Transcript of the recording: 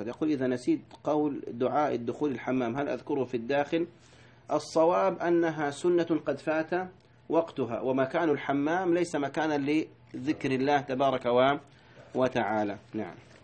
يقول إذا نسيت قول دعاء الدخول الحمام هل أذكره في الداخل الصواب أنها سنة قد فات وقتها ومكان الحمام ليس مكانا لذكر الله تبارك وتعالى نعم